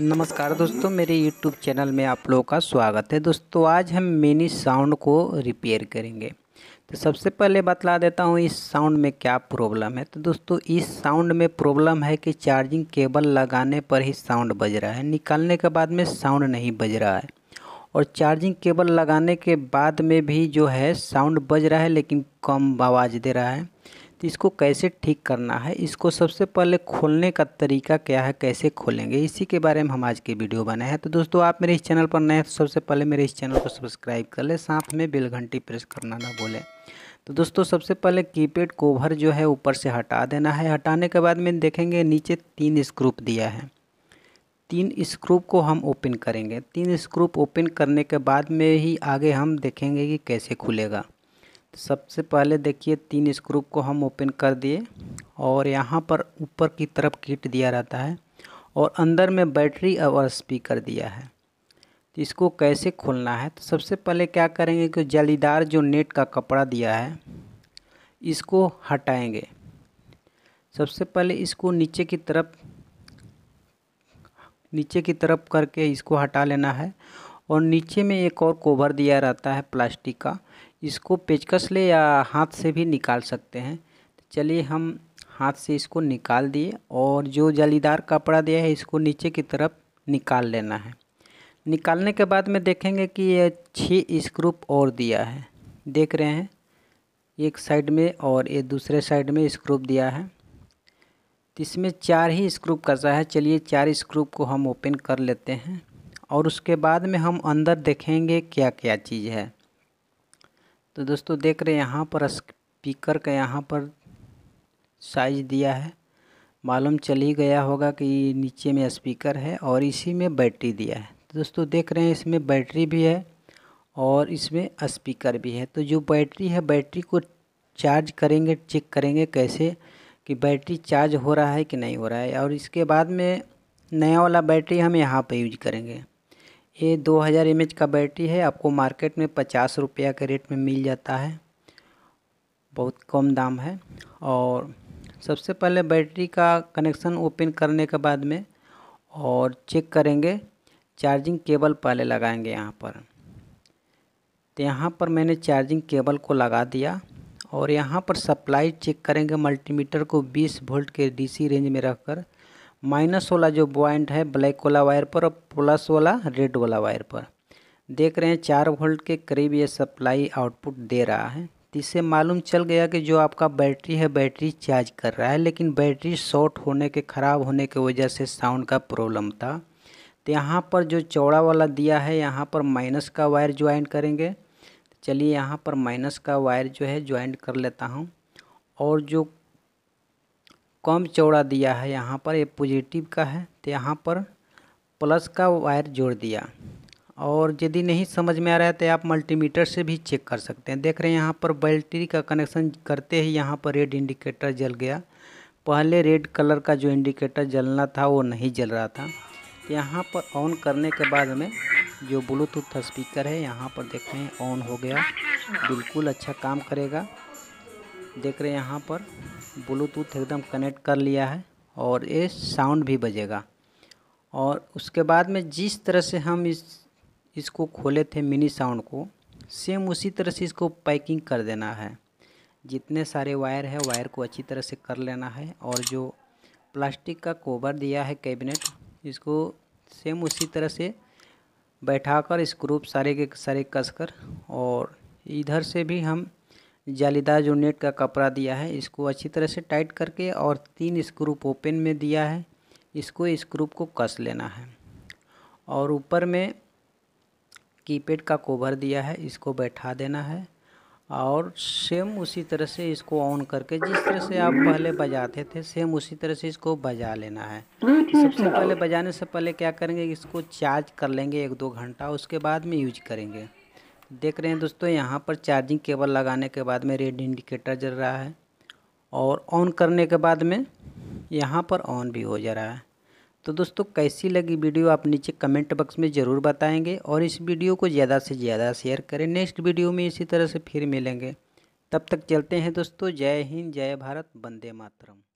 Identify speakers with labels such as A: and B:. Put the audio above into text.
A: नमस्कार दोस्तों मेरे YouTube चैनल में आप लोगों का स्वागत है दोस्तों आज हम मिनी साउंड को रिपेयर करेंगे तो सबसे पहले बतला देता हूँ इस साउंड में क्या प्रॉब्लम है तो दोस्तों इस साउंड में प्रॉब्लम है कि चार्जिंग केबल लगाने पर ही साउंड बज रहा है निकालने के बाद में साउंड नहीं बज रहा है और चार्जिंग केबल लगाने के बाद में भी जो है साउंड बज रहा है लेकिन कम आवाज़ दे रहा है तो इसको कैसे ठीक करना है इसको सबसे पहले खोलने का तरीका क्या है कैसे खोलेंगे इसी के बारे में हम आज के वीडियो बनाए हैं तो दोस्तों आप मेरे इस चैनल पर नए हैं तो सबसे पहले मेरे इस चैनल को सब्सक्राइब कर लें साथ में बेल घंटी प्रेस करना ना भूलें तो दोस्तों सबसे पहले कीपैड कोवर जो है ऊपर से हटा देना है हटाने के बाद में देखेंगे नीचे तीन स्क्रूप दिया है तीन स्क्रूप को हम ओपन करेंगे तीन स्क्रूप ओपन करने के बाद में ही आगे हम देखेंगे कि कैसे खुलेगा सबसे पहले देखिए तीन स्क्रू को हम ओपन कर दिए और यहाँ पर ऊपर की तरफ किट दिया रहता है और अंदर में बैटरी और स्पीकर दिया है तो इसको कैसे खोलना है तो सबसे पहले क्या करेंगे कि जालीदार जो नेट का कपड़ा दिया है इसको हटाएंगे सबसे पहले इसको नीचे की तरफ नीचे की तरफ करके इसको हटा लेना है और नीचे में एक और कोवर दिया रहता है प्लास्टिक का इसको पेचकस ले या हाथ से भी निकाल सकते हैं तो चलिए हम हाथ से इसको निकाल दिए और जो जालीदार कपड़ा दिया है इसको नीचे की तरफ निकाल लेना है निकालने के बाद में देखेंगे कि ये छः स्क्रूप और दिया है देख रहे हैं एक साइड में और ये दूसरे साइड में स्क्रूप दिया है तो इसमें चार ही स्क्रूप कसा है चलिए चार स्क्रूप को हम ओपन कर लेते हैं और उसके बाद में हम अंदर देखेंगे क्या क्या चीज़ है तो दोस्तों देख रहे हैं यहाँ पर स्पीकर का यहाँ पर साइज दिया है मालूम चल ही गया होगा कि नीचे में स्पीकर है और इसी में बैटरी दिया है तो दोस्तों देख रहे हैं इसमें बैटरी भी है और इसमें स्पीकर भी है तो जो बैटरी है बैटरी को चार्ज करेंगे चेक करेंगे कैसे कि बैटरी चार्ज हो रहा है कि नहीं हो रहा है और इसके बाद में नया वाला बैटरी हम यहाँ पर यूज करेंगे ये 2000 हज़ार का बैटरी है आपको मार्केट में पचास रुपया के रेट में मिल जाता है बहुत कम दाम है और सबसे पहले बैटरी का कनेक्शन ओपन करने के बाद में और चेक करेंगे चार्जिंग केबल पहले लगाएंगे यहाँ पर तो यहाँ पर मैंने चार्जिंग केबल को लगा दिया और यहाँ पर सप्लाई चेक करेंगे मल्टीमीटर को 20 वोल्ट के डीसी रेंज में रखकर माइनस वाला जो पॉइंट है ब्लैक वाला वायर पर और प्लस वाला रेड वाला वायर पर देख रहे हैं चार वोल्ट के करीब ये सप्लाई आउटपुट दे रहा है तो इससे मालूम चल गया कि जो आपका बैटरी है बैटरी चार्ज कर रहा है लेकिन बैटरी शॉर्ट होने के ख़राब होने की वजह से साउंड का प्रॉब्लम था तो यहाँ पर जो चौड़ा वाला दिया है यहाँ पर माइनस का वायर ज्वाइन करेंगे चलिए यहाँ पर माइनस का वायर जो है ज्वाइन कर लेता हूँ और जो कम चौड़ा दिया है यहाँ पर ये पॉजिटिव का है तो यहाँ पर प्लस का वायर जोड़ दिया और यदि नहीं समझ में आ रहा है तो आप मल्टीमीटर से भी चेक कर सकते हैं देख रहे हैं यहाँ पर बैटरी का कनेक्शन करते ही यहाँ पर रेड इंडिकेटर जल गया पहले रेड कलर का जो इंडिकेटर जलना था वो नहीं जल रहा था यहाँ पर ऑन करने के बाद में जो ब्लूटूथ स्पीकर है यहाँ पर देख रहे हैं ऑन हो गया बिल्कुल अच्छा काम करेगा देख रहे हैं यहाँ पर ब्लूटूथ एकदम कनेक्ट कर लिया है और ये साउंड भी बजेगा और उसके बाद में जिस तरह से हम इस इसको खोले थे मिनी साउंड को सेम उसी तरह से इसको पैकिंग कर देना है जितने सारे वायर है वायर को अच्छी तरह से कर लेना है और जो प्लास्टिक का कोवर दिया है कैबिनेट इसको सेम उसी तरह से बैठाकर स्क्रूप सारे के सारे कसकर और इधर से भी हम जालीदार जो नेट का कपड़ा दिया है इसको अच्छी तरह से टाइट करके और तीन स्क्रूप ओपन में दिया है इसको स्क्रूप को कस लेना है और ऊपर में कीपेड का कोवर दिया है इसको बैठा देना है और सेम उसी तरह से इसको ऑन करके जिस तरह से आप पहले बजाते थे सेम उसी तरह से इसको बजा लेना है सबसे पहले बजाने से पहले क्या करेंगे इसको चार्ज कर लेंगे एक दो घंटा उसके बाद में यूज करेंगे देख रहे हैं दोस्तों यहाँ पर चार्जिंग केबल लगाने के बाद में रेड इंडिकेटर जल रहा है और ऑन करने के बाद में यहाँ पर ऑन भी हो जा रहा है तो दोस्तों कैसी लगी वीडियो आप नीचे कमेंट बॉक्स में ज़रूर बताएंगे और इस वीडियो को ज़्यादा से ज़्यादा शेयर करें नेक्स्ट वीडियो में इसी तरह से फिर मिलेंगे तब तक चलते हैं दोस्तों जय हिंद जय भारत वंदे मातरम